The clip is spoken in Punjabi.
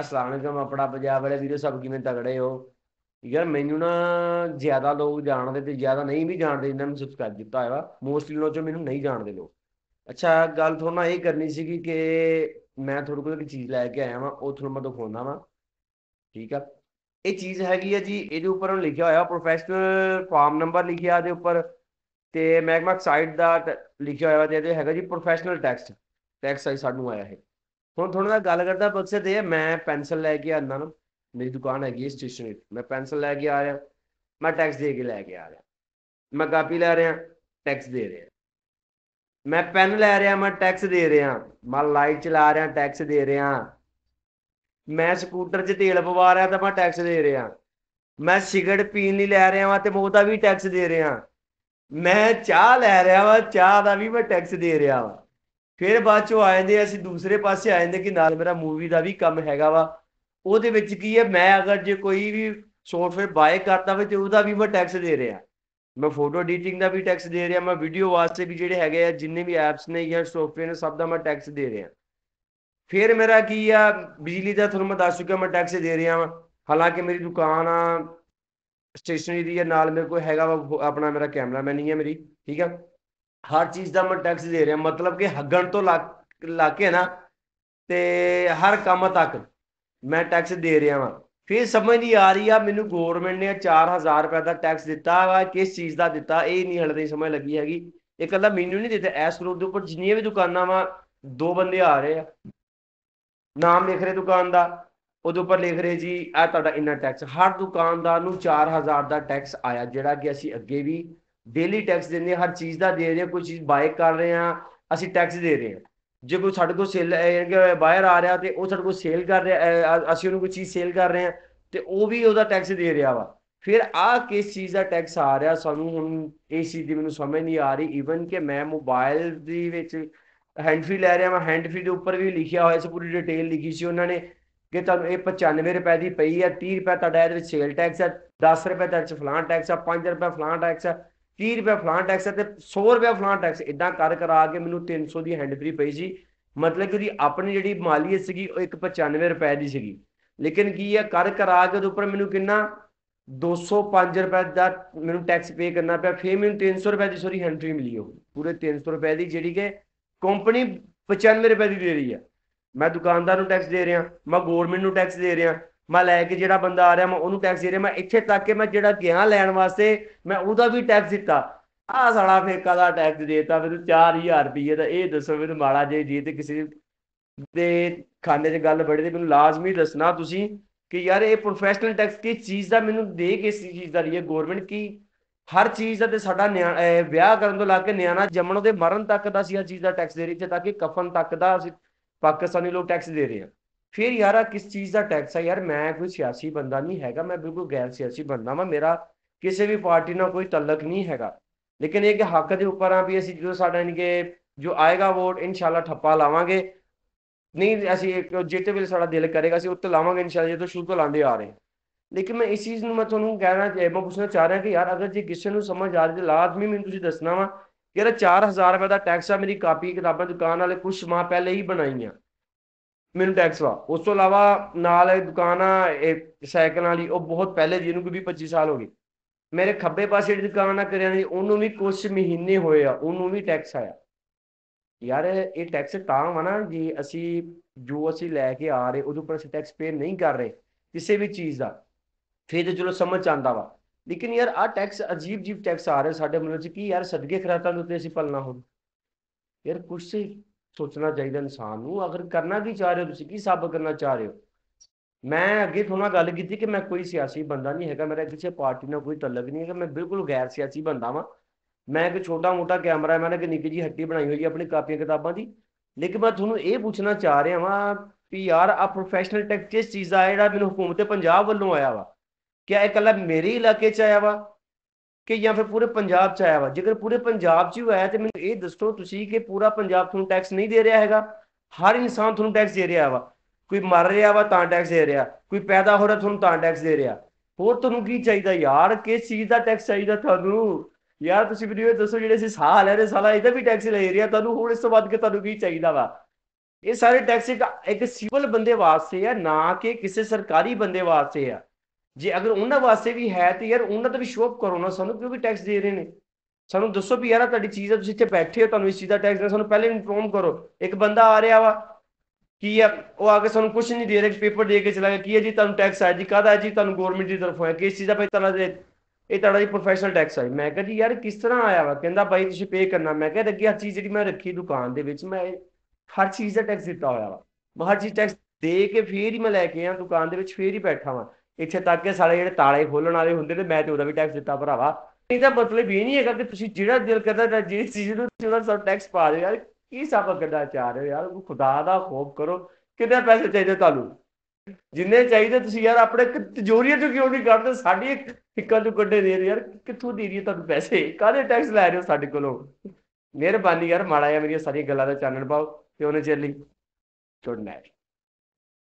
ਅਸਲਾਮ ਅਸਲਾਨਕਮ ਆਪਣਾ ਪੰਜਾਬ ਵਾਲੇ ਵੀਰੋ ਸਭ ਕਿਵੇਂ ਤਗੜੇ ਹੋ ਯਾਰ ਮੈਨੂੰ ਨਾ ਜ਼ਿਆਦਾ ਲੋਕ ਜਾਣਦੇ ਤੇ ਜ਼ਿਆਦਾ ਨਹੀਂ ਵੀ ਜਾਣਦੇ ਇਹਨਾਂ ਨੂੰ ਸਬਸਕ੍ਰਾਈਬ ਕੀਤਾ ਹੋਇਆ ਵਾ ਮੋਸਟਲੀ ਲੋਕ ਜੋ ਮੈਨੂੰ ਨਹੀਂ ਜਾਣਦੇ ਲੋਕ ਅੱਛਾ ਗੱਲ ਤੁਹਾਨੂੰ ਇਹ ਕਰਨੀ ਸੀਗੀ ਕਿ ਮੈਂ ਤੁਹਾਡੇ ਕੋਲ ਇੱਕ ਚੀਜ਼ ਲੈ ਕੇ ਆਇਆ ਵਾਂ ਉਹ ਤੁਹਾਨੂੰ ਮੈਂ ਦਿਖਾਉਣਾ ਵਾਂ ਠੀਕ ਆ ਇਹ ਚੀਜ਼ ਹੈਗੀ ਆ ਜੀ ਇਹਦੇ ਉੱਪਰ ਉਹ ਲਿਖਿਆ ਹੋਇਆ ਪ੍ਰੋਫੈਸ਼ਨਲ ਫਾਰਮ ਨੰਬਰ ਲਿਖਿਆ ਦੇ ਉੱਪਰ ਤੇ ਮੈਗਮਾ ਸਾਈਟ ਦਾ ਲਿਖਿਆ ਹੋਇਆ ਤੇ ਇਹਦੇ ਹੈਗਾ ਜੀ ਪ੍ਰੋਫੈਸ਼ਨਲ ਟੈਕਸਟ ਟੈਕਸਟ ਆਈ ਸਾਨੂੰ ਆਇਆ ਹੈ ਹੁਣ ਥੋੜਾ ਗੱਲ ਕਰਦਾ ਬਕਸੇ ਤੇ ਮੈਂ ਪੈਨਸਲ ਲੈ ਕੇ ਆਂਦਾ ਨਾ ਮੇਰੀ ਦੁਕਾਨ ਹੈਗੀ ਸਟੇਸ਼ਨਰੀ ਮੈਂ ਪੈਨਸਲ ਲੈ ਕੇ ਆ ਰਿਹਾ ਮੈਂ ਟੈਕਸ ਦੇ ਕੇ ਲੈ ਕੇ ਆ ਰਿਹਾ ਮੈਂ ਕਾਪੀ ਲੈ ਰਿਹਾ ਟੈਕਸ ਦੇ ਰਿਹਾ ਮੈਂ ਪੈਨ ਲੈ ਰਿਹਾ ਮੈਂ ਟੈਕਸ ਦੇ ਰਿਹਾ ਮੈਂ ਲਾਈਟ ਚਲਾ ਰਿਹਾ ਟੈਕਸ ਦੇ ਰਿਹਾ ਮੈਂ ਸਕੂਟਰ 'ਚ ਤੇਲ ਪਵਾ ਰਿਹਾ ਤਾਂ ਮੈਂ ਟੈਕਸ ਦੇ ਰਿਹਾ ਮੈਂ ਸਿਗਰਟ ਪੀਣ ਲਈ ਲੈ ਰਿਹਾ ਵਾਂ ਤੇ ਮੈਂ ਉਹਦਾ ਵੀ ਟੈਕਸ ਦੇ ਰਿਹਾ ਮੈਂ ਚਾਹ ਲੈ ਰਿਹਾ ਵਾਂ ਚਾਹ ਦਾ ਵੀ ਮੈਂ ਟੈਕਸ ਦੇ ਰਿਹਾ ਵਾਂ ਫਿਰ ਬਾਅਦ ਚ ਆ ਜਾਂਦੇ ਅਸੀਂ ਦੂਸਰੇ ਪਾਸੇ ਆ ਜਾਂਦੇ ਕਿ ਨਾਲ ਮੇਰਾ ਮੂਵੀ ਦਾ ਵੀ ਕੰਮ ਹੈਗਾ ਵਾ ਉਹਦੇ ਵਿੱਚ ਕੀ ਹੈ ਮੈਂ ਅਗਰ ਜੇ ਕੋਈ ਵੀ ਸੌਫਟਵੇਅਰ ਬਾਏ ਕਰਦਾ ਵੇ ਤੇ ਉਹਦਾ ਵੀ ਮੈਂ ਟੈਕਸ ਦੇ ਰਿਹਾ ਮੈਂ ਫੋਟੋ ਐਡੀਟਿੰਗ ਦਾ ਵੀ ਟੈਕਸ ਦੇ ਰਿਹਾ ਮੈਂ ਵੀਡੀਓ ਵਾਸਤੇ ਵੀ ਜਿਹੜੇ ਹੈਗੇ ਆ ਜਿੰਨੇ ਵੀ ਐਪਸ ਨੇ ਜਾਂ ਸੌਫਟਵੇਅਰ ਨੇ ਸਭ ਦਾ ਮੈਂ ਟੈਕਸ ਦੇ ਰਿਹਾ ਫਿਰ ਮੇਰਾ ਕੀ ਆ ਬਿਜਲੀ ਦਾ ਤੁਹਾਨੂੰ ਮੈਂ ਦੱਸ ਚੁੱਕਿਆ ਮੈਂ ਟੈਕਸ ਦੇ ਰਿਹਾ ਹਾਂ ਹਾਲਾਂਕਿ ਮੇਰੀ ਦੁਕਾਨ ਆ ਸਟੇਸ਼ਨਰੀ ਦੀ ਨਾਲ ਮੇਰੇ ਕੋਲ ਹੈਗਾ ਵਾ ਆਪਣਾ ਮੇਰਾ ਕੈਮਰਾਮੈਨ ਹੀ ਹੈ ਮੇਰੀ ਠੀਕ ਆ ਹਰ ਚੀਜ਼ ਦਾ ਮੈਂ ਟੈਕਸ ਦੇ ਰਿਹਾ ਮਤਲਬ ਕਿ ਹੱਗਣ ਤੋਂ ਲਾ ਕੇ ਨਾ ਤੇ ਹਰ ਕੰਮ ਤੱਕ ਮੈਂ ਟੈਕਸ ਦੇ ਰਿਹਾ ਵਾਂ ਫਿਰ ਸਮਝ ਨਹੀਂ ਆ ਰਹੀ ਆ ਮੈਨੂੰ ਗਵਰਨਮੈਂਟ ਨੇ 4000 ਰੁਪਏ ਦਾ ਟੈਕਸ ਦਿੱਤਾ ਵਾ ਕਿਸ ਚੀਜ਼ ਦਾ ਦਿੱਤਾ ਇਹ ਨਹੀਂ ਹਲਦੇ ਸਮਝ ਲੱਗੀ ਹੈਗੀ ਇਹ ਕੱਲਾ ਮੈਨੂੰ ਨਹੀਂ ਦਿੱਤਾ ਐਸ ਗਰੁੱਪ ਦੇ ਉੱਪਰ ਜਿੰਨੀਆਂ ਵੀ ਦੁਕਾਨਾਂ ਵਾ ਦੋ ਬੰਦੇ ਆ ਰਹੇ ਆ ਨਾਮ ਲਿਖ ਰਹੇ ਦੁਕਾਨ ਦਾ ਉਹਦੇ ਉੱਪਰ ਲਿਖ ਰਹੇ ਜੀ ਆ ਤੁਹਾਡਾ ਇੰਨਾ ਟੈਕਸ ਹਰ ਦੁਕਾਨਦਾਰ ਨੂੰ 4000 ਦਾ ਟੈਕਸ ਆਇਆ ਜਿਹੜਾ ਕਿ ਅਸੀਂ ਅੱਗੇ ਵੀ ਡੇਲੀ ਟੈਕਸ ਦਿੰਦੇ ਹਰ ਚੀਜ਼ ਦਾ ਦੇ ਰਹੇ ਹਾਂ ਕੋਈ ਚੀਜ਼ ਬਾਏ ਕਰ ਰਹੇ ਹਾਂ ਅਸੀਂ ਟੈਕਸ ਦੇ ਰਹੇ ਹਾਂ ਜੇ ਕੋਈ ਸਾਡੇ ਕੋਲ ਸੇਲ ਬਾਹਰ ਆ ਰਿਹਾ ਤੇ ਉਹ ਸਾਡੇ ਕੋਲ ਸੇਲ ਕਰ ਰਿਹਾ ਅਸੀਂ ਉਹਨੂੰ ਕੋਈ ਚੀਜ਼ ਸੇਲ ਕਰ ਰਹੇ ਹਾਂ ਤੇ ਉਹ ਵੀ ਉਹਦਾ ਟੈਕਸ ਦੇ ਰਿਹਾ ਵਾ ਫਿਰ ਆ ਕਿਸ ਚੀਜ਼ ਦਾ ਟੈਕਸ ਆ ਰਿਹਾ ਸਾਨੂੰ ਹੁਣ ਇਹ ਚੀਜ਼ ਦੀ ਮੈਨੂੰ ਸਮਝ ਨਹੀਂ ਆ ਰਹੀ ਇਵਨ ਕਿ ਮੈਂ ਮੋਬਾਈਲ ਦੀ ਵਿੱਚ ਹੈਂਡ ਫੀ ਲੈ ਰਿਹਾ ਮੈਂ ਹੈਂਡ ਫੀ ਦੇ ਉੱਪਰ ਵੀ ਲਿਖਿਆ ਹੋਇਆ ਸੀ ਪੂਰੀ ਡਿਟੇਲ ਲਿਖੀ ਸੀ ਉਹਨਾਂ ਨੇ ਕਿ ਤੁਹਾਨੂੰ ਇਹ 95 ਰੁਪਏ ਦੀ ਪਈ ਹੈ 30 ਰੁਪਏ ਤੁਹਾਡਾ ਇਹਦੇ ਵਿੱਚ ਸੇਲ ਟੈਕਸ ਹੈ 10 ਰੁਪਏ ਤੁਹਾਡੇ ਚ ਫਲਾਂ ਟੈਕਸ ਹੈ 5 ਰੁਪਏ ਫਲਾਂ ਟੈਕਸ ਹੈ 30 ਰੁਪਏ ਫਲਾਂ ਟੈਕਸ ਤੇ 100 ਰੁਪਏ ਫਲਾਂ ਟੈਕਸ ਇਦਾਂ ਕਰ ਕਰਾ ਕੇ ਮੈਨੂੰ 300 ਦੀ ਹੈਂਡ ਫ੍ਰੀ ਪਈ ਸੀ ਮਤਲਬ ਕਿ ਉਹਦੀ ਆਪਣੀ ਜਿਹੜੀ ਮਾਲੀਅਤ ਸੀਗੀ ਉਹ 195 ਰੁਪਏ ਦੀ ਸੀਗੀ ਲੇਕਿਨ ਕੀ ਹੈ ਕਰ ਕਰਾ ਕੇ ਉਹਦੇ ਉੱਪਰ ਮੈਨੂੰ ਕਿੰਨਾ 205 ਰੁਪਏ ਦਾ ਮੈਨੂੰ ਟੈਕਸ ਪੇ ਕਰਨਾ ਪਿਆ ਫੇਰ ਮੈਨੂੰ 300 ਰੁਪਏ ਦੀ ਸੋਰੀ ਹੈਂਡ ਫ੍ਰੀ ਮਿਲੀ ਉਹ ਪੂਰੇ 300 ਰੁਪਏ ਦੀ ਜਿਹੜੀ ਕਿ ਕੰਪਨੀ 95 ਰੁਪਏ ਦੀ ਦੇ ਰਹੀ ਆ ਮੈਂ ਦੁਕਾਨਦਾਰ ਨੂੰ ਟੈਕਸ ਦੇ ਰਿਹਾ ਮੈਂ ਗਵਰਨਮੈਂਟ ਨੂੰ ਟੈਕਸ ਦੇ ਰਿਹਾ ਮੈਂ ਲੈ ਕੇ ਜਿਹੜਾ ਬੰਦਾ ਆ ਰਿਹਾ ਮੈਂ ਉਹਨੂੰ ਟੈਕਸ ਦੇ ਰਿਹਾ ਮੈਂ ਇੱਥੇ ਤੱਕ ਕਿ ਮੈਂ ਜਿਹੜਾ ਗਿਆ ਲੈਣ ਵਾਸਤੇ ਮੈਂ ਉਹਦਾ ਵੀ ਟੈਕਸ ਦਿੱਤਾ ਆ ਸਾਲਾ ਫੇਕਾ ਦਾ ਟੈਕਸ ਦੇਤਾ ਫਿਰ 4000 ਰੁਪਏ ਦਾ ਇਹ ਦੱਸੋ ਮੈਨੂੰ ਮਾੜਾ ਜੇ ਜੀ ਤੇ ਕਿਸੇ ਦੇ ਖਾਨੇ 'ਚ ਗੱਲ ਬੜੀ ਤੇ ਮੈਨੂੰ ਲਾਜ਼ਮੀ ਦੱਸਣਾ ਤੁਸੀਂ ਕਿ ਯਾਰ ਇਹ ਪ੍ਰੋਫੈਸ਼ਨਲ ਟੈਕਸ ਕੀ ਚੀਜ਼ ਦਾ ਮੈਨੂੰ ਦੇ ਕੇ ਇਸ ਚੀਜ਼ ਦਾ ਰਹੀ ਹੈ ਗਵਰਨਮੈਂਟ ਕੀ ਹਰ ਚੀਜ਼ ਦਾ ਤੇ ਸਾਡਾ ਵਿਆਹ ਕਰਨ ਤੋਂ ਲਾ ਕੇ ਨਿਆਣਾ ਜੰਮਣ ਦੇ ਮਰਨ ਤੱਕ ਦਾ ਸੀ ਇਹ ਚੀਜ਼ ਦਾ ਟੈਕਸ ਦੇ ਰਹੀ ਤੇ ਤਾਂ ਕਿ ਕਫਨ ਤੱਕ ਦਾ ਅਸੀਂ ਪਾਕਿਸਤਾਨੀ ਲੋਕ ਟੈਕਸ ਦੇ ਰਹੇ ਆ ਫਿਰ ਯਾਰਾ ਕਿਸ ਚੀਜ਼ ਦਾ ਟੈਕਸ ਆ ਯਾਰ ਮੈਂ ਕੋਈ ਸਿਆਸੀ ਬੰਦਾ ਨਹੀਂ ਹੈਗਾ ਮੈਂ ਬਿਲਕੁਲ ਗੈਰ ਸਿਆਸੀ ਬੰਦਾ ਵਾਂ ਮੇਰਾ ਕਿਸੇ ਵੀ ਪਾਰਟੀ ਨਾਲ ਕੋਈ ਤਲਕ ਨਹੀਂ ਹੈਗਾ ਲੇਕਿਨ ਇਹ ਕਿ ਹੱਕ ਦੇ ਉੱਪਰ ਆ ਵੀ ਅਸੀਂ ਜਦੋਂ ਸਾਡਾ ਯਾਨੀ ਕਿ ਜੋ ਆਏਗਾ ਵੋਟ ਇਨਸ਼ਾਅੱਲਾ ਠੱਪਾ ਲਾਵਾਂਗੇ ਨਹੀਂ ਅਸੀਂ ਜਿੱਤੇ ਵੀ ਸਾਡਾ ਦਿਲ ਕਰੇਗਾ ਅਸੀਂ ਉੱਤੇ ਲਾਵਾਂਗੇ ਇਨਸ਼ਾਅੱਲਾ ਜੇ ਤੋਂ ਸ਼ੁਰੂ ਤੋਂ ਲਾਂਦੇ ਆ ਰਹੇ ਲੇਕਿਨ ਮੈਂ ਇਸ ਚੀਜ਼ ਨੂੰ ਮੈਂ ਤੁਹਾਨੂੰ ਕਹਿਣਾ ਮੈਂ ਪੁੱਛਣਾ ਚਾਹ ਰਿਹਾ ਕਿ ਯਾਰ ਅਗਰ ਜੇ ਕਿਸੇ ਨੂੰ ਸਮਝ ਆ ਰਹੀ ਤੇ ਲਾਜ਼ਮੀ ਮੈਨੂੰ ਤੁਸੀਂ ਦੱਸਣਾ ਵਾ ਕਿ ਯਾਰ 4000 ਰੁਪਏ ਦਾ ਟੈਕਸ ਆ ਮੇਰੀ ਕਾਪੀ ਕਿਤਾਬਾਂ ਦੁਕਾਨ ਵਾਲੇ ਕੁਝ ਮਾਹ ਪਹਿਲੇ ਹੀ ਬਣਾਈਆਂ ਮੈਨੂੰ ਟੈਕਸ ਵਾ ਉਸ ਤੋਂ ਇਲਾਵਾ ਨਾਲ ਇਹ ਦੁਕਾਨ ਆ ਇਹ ਸਾਈਕਲ ਵਾਲੀ ਉਹ ਬਹੁਤ ਪਹਿਲੇ ਜੀ ਨੂੰ ਵੀ 25 ਸਾਲ ਹੋ ਗਏ ਮੇਰੇ ਖੱਬੇ ਪਾਸੇ ਜਿਹੜੀ ਦੁਕਾਨ ਆ ਕਰਿਆ ਦੀ ਉਹਨੂੰ ਵੀ ਕੁਝ ਮਹੀਨੇ ਹੋਏ ਆ ਉਹਨੂੰ ਵੀ ਟੈਕਸ ਆਇਆ ਯਾਰ ਇਹ ਟੈਕਸ ਤਾਂ ਵਾ ਨਾ ਜੀ ਅਸੀਂ ਜੋ ਅਸੀਂ ਲੈ ਕੇ ਆ ਰਹੇ ਉਹਦੇ ਉੱਪਰ ਅਸੀਂ ਟੈਕਸ ਪੇ ਨਹੀਂ ਕਰ ਰਹੇ ਕਿਸੇ ਵੀ ਚੀਜ਼ ਦਾ ਫਿਰ ਚਲੋ ਸਮਝ ਆਂਦਾ ਵਾ ਲੇਕਿਨ ਯਾਰ ਆ ਟੈਕਸ ਅਜੀਬ ਜੀਬ ਟੈਕਸ ਆ ਰਿਹਾ ਸਾਡੇ ਮਨ 'ਚ ਕੀ ਯਾਰ ਸਦਕੇ ਖਰਾਤਾਂ ਦੇ ਉੱਤੇ ਅਸੀਂ ਪਲਣਾ ਹੁਣ ਯਾਰ ਕੁਛ ਸਹੀ ਸੋਚਣਾ ਚਾਹੀਦਾ ਇਨਸਾਨ ਨੂੰ ਅਗਰ ਕਰਨਾ ਕੀ ਚਾਹ ਰਹੇ ਹੋ ਤੁਸੀਂ ਕੀ ਸਾਬਤ ਕਰਨਾ ਚਾਹ ਰਹੇ ਹੋ ਮੈਂ ਅੱਗੇ ਥੋੜਾ ਗੱਲ ਕੀਤੀ ਕਿ ਮੈਂ ਕੋਈ ਸਿਆਸੀ ਬੰਦਾ ਨਹੀਂ ਹੈਗਾ ਮੇਰਾ ਕਿਸੇ ਪਾਰਟੀ ਨਾਲ ਕੋਈ ਤਲਕ ਨਹੀਂ ਹੈਗਾ ਮੈਂ ਬਿਲਕੁਲ ਗੈਰ ਸਿਆਸੀ ਬੰਦਾ ਵਾਂ ਮੈਂ ਇੱਕ ਛੋਟਾ ਮੋਟਾ ਕੈਮਰਾ ਮੈਨ ਕਿ ਨਿੱਕੀ ਜੀ ਹੱਟੀ ਬਣਾਈ ਹੋਈ ਹੈ ਆਪਣੀ ਕਾਪੀਆਂ ਕਿਤਾਬਾਂ ਦੀ ਲੇਕਿਨ ਮੈਂ ਤੁਹਾਨੂੰ ਇਹ ਪੁੱਛਣਾ ਚਾਹ ਰਿਹਾ ਵਾਂ ਕਿ ਯਾਰ ਆ ਪ੍ਰੋਫੈਸ਼ਨਲ ਟੈਕ ਕਿਸ ਚੀਜ਼ ਆ ਜਿਹੜਾ ਮੈਨੂੰ ਹਕੂਮਤ ਪੰਜਾਬ ਵੱਲੋਂ ਆਇਆ ਵਾ ਕਿਆ ਇਹ ਕੱਲਾ ਮੇਰੇ ਇਲਾਕੇ 'ਚ ਆਇਆ ਵਾ ਕਿ ਜਾਂ ਫਿਰ ਪੂਰੇ ਪੰਜਾਬ 'ਚ ਆਇਆ ਵਾ ਜੇਕਰ ਪੂਰੇ ਪੰਜਾਬ 'ਚ ਹੀ ਆਇਆ ਤੇ ਮੈਨੂੰ ਇਹ ਦੱਸੋ ਤੁਸੀਂ ਕਿ ਪੂਰਾ ਪੰਜਾਬ ਤੁਹਾਨੂੰ ਟੈਕਸ ਨਹੀਂ ਦੇ ਰਿਹਾ ਹੈਗਾ ਹਰ ਇਨਸਾਨ ਤੁਹਾਨੂੰ ਟੈਕਸ ਦੇ ਰਿਹਾ ਵਾ ਕੋਈ ਮਰ ਰਿਹਾ ਵਾ ਤਾਂ ਟੈਕਸ ਦੇ ਰਿਹਾ ਕੋਈ ਪੈਦਾ ਹੋ ਰਿਹਾ ਤੁਹਾਨੂੰ ਤਾਂ ਟੈਕਸ ਦੇ ਰਿਹਾ ਹੋਰ ਤੁਹਾਨੂੰ ਕੀ ਚਾਹੀਦਾ ਯਾਰ ਕਿਸ ਚੀਜ਼ ਦਾ ਟੈਕਸ ਚਾਹੀਦਾ ਤੁਹਾਨੂੰ ਯਾਰ ਤੁਸੀਂ ਵੀਡੀਓ ਦੱਸੋ ਜਿਹੜੇ ਅਸੀਂ ਸਾਹ ਲੈ ਰਹੇ ਸਾਲਾ ਇਹਦਾ ਵੀ ਟੈਕਸ ਲੈ ਰਿਹਾ ਤੁਹਾਨੂੰ ਹੁਣ ਇਸ ਤੋਂ ਵੱਧ ਕਿ ਤੁਹਾਨੂੰ ਕੀ ਚਾਹੀਦਾ ਵਾ ਇਹ ਸਾਰੇ ਟੈਕਸ ਇੱਕ ਸਿਵਲ ਬੰਦੇ ਵਾਸਤੇ ਆ ਨਾ ਕਿ ਕਿਸੇ ਸਰਕਾਰੀ ਬੰਦੇ ਵਾਸਤੇ ਆ ਜੇ ਅਗਰ ਉਹਨਾਂ ਵਾਸਤੇ ਵੀ ਹੈ ਤੇ ਯਾਰ ਉਹਨਾਂ ਦਾ ਵੀ ਸ਼ੋਅਪ ਕਰੋ ਨਾ ਸਾਨੂੰ ਕਿਉਂਕਿ ਟੈਕਸ ਦੇ ਰਹੇ ਨੇ ਸਾਨੂੰ ਦੱਸੋ ਵੀ ਯਾਰ ਤੁਹਾਡੀ ਚੀਜ਼ ਆ ਤੁਸੀਂ ਇੱਥੇ ਬੈਠੇ ਹੋ ਤੁਹਾਨੂੰ ਇਸ ਚੀਜ਼ ਦਾ ਟੈਕਸ ਦੇ ਸਾਨੂੰ ਪਹਿਲੇ ਇਨਫੋਰਮ ਕਰੋ ਇੱਕ ਬੰਦਾ ਆ ਰਿਹਾ ਵਾ ਕੀ ਆ ਉਹ ਆ ਕੇ ਸਾਨੂੰ ਕੁਝ ਨਹੀਂ ਦੇ ਰਿਹਾ ਪੇਪਰ ਦੇ ਕੇ ਚਲਾ ਗਿਆ ਕੀ ਹੈ ਜੀ ਤੁਹਾਨੂੰ ਟੈਕਸ ਆ ਜੀ ਕਾਹਦਾ ਹੈ ਜੀ ਤੁਹਾਨੂੰ ਗਵਰਨਮੈਂਟ ਦੀ ਤਰਫੋਂ ਹੈ ਕਿ ਇਸ ਚੀਜ਼ ਦਾ ਭਾਈ ਤਲਾ ਦੇ ਇਹ ਤੁਹਾਡਾ ਜੀ ਪ੍ਰੋਫੈਸ਼ਨਲ ਟੈਕਸ ਹੈ ਮੈਂ ਕਿਹਾ ਜੀ ਯਾਰ ਕਿਸ ਤਰ੍ਹਾਂ ਆਇਆ ਵਾ ਕਹਿੰਦਾ ਭਾਈ ਤੁਸੀਂ ਪੇ ਕਰਨਾ ਮੈਂ ਕਿਹਾ ਅੱਗੇ ਹਰ ਚੀਜ਼ ਜਿਹੜੀ ਮੈਂ ਰੱਖੀ ਦੁਕਾਨ ਦੇ ਵਿੱਚ ਮੈਂ ਹਰ ਚੀਜ਼ ਦਾ ਟੈਕਸ ਦਿੱਤਾ ਹੋਇਆ ਵਾ ਮੈਂ ਚੀਜ਼ ਟੈਕਸ ਦੇ ਕੇ ਫੇਰ ਹੀ ਮੈਂ ਲੈ ਕੇ ਆ ਦੁਕਾਨ ਦੇ ਵਿੱਚ ਫੇਰ ਹੀ ਬੈਠਾ ਵਾਂ ਇੱਥੇ ਤੱਕ ਕਿ ਸਾਰੇ ਜਿਹੜੇ ਤਾਲੇ ਖੋਲਣ ਵਾਲੇ ਹੁੰਦੇ ਨੇ ਮੈਂ ਤੇ ਉਹਦਾ ਵੀ ਟੈਕਸ ਦਿੱਤਾ ਭਰਾਵਾ ਨਹੀਂ ਤਾਂ ਮਤਲਬ ਇਹ ਨਹੀਂ ਹੈਗਾ ਕਿ ਤੁਸੀਂ ਜਿਹੜਾ ਦਿਲ ਕਰਦਾ ਤਾਂ ਜਿਹੜੀ ਚੀਜ਼ ਨੂੰ ਉਹਦਾ ਸਭ ਟੈਕਸ ਪਾ ਦਿਓ ਯਾਰ ਕੀ ਸਭ ਕਰਨਾ ਚਾਹ ਰਹੇ ਹੋ ਯਾਰ ਖੁਦਾ ਦਾ ਖੋਫ ਕਰੋ ਕਿੰਨੇ ਪੈਸੇ ਚਾਹੀਦੇ ਤੁਹਾਨੂੰ ਜਿੰਨੇ ਚਾਹੀਦੇ ਤੁਸੀਂ ਯਾਰ ਆਪਣੇ ਤਿਜੋਰੀਆਂ ਚੋਂ ਕਿਉਂ ਨਹੀਂ ਕੱਢਦੇ ਸਾਡੀ ਫਿੱਕਾ ਚੋਂ ਕੱਢੇ ਦੇ ਯਾਰ ਕਿੱਥੋਂ ਦੇ ਰਹੀ ਤੁਹਾਨੂੰ ਪੈਸੇ ਕਾਹਦੇ ਟੈਕਸ ਲੈ ਰਹੇ ਹੋ ਸਾਡੇ ਕੋਲੋਂ ਮਿਹਰਬਾਨੀ ਯਾਰ ਮਾੜਾ ਜਿਹਾ ਮੇਰੀਆਂ ਸਾਰੀਆਂ ਗੱਲਾਂ ਦਾ ਚਾਨਣ ਪਾਓ ਤੇ ਉਹਨੇ ਚੱਲੀ ਗੁੱਡ ਨਾਈਟ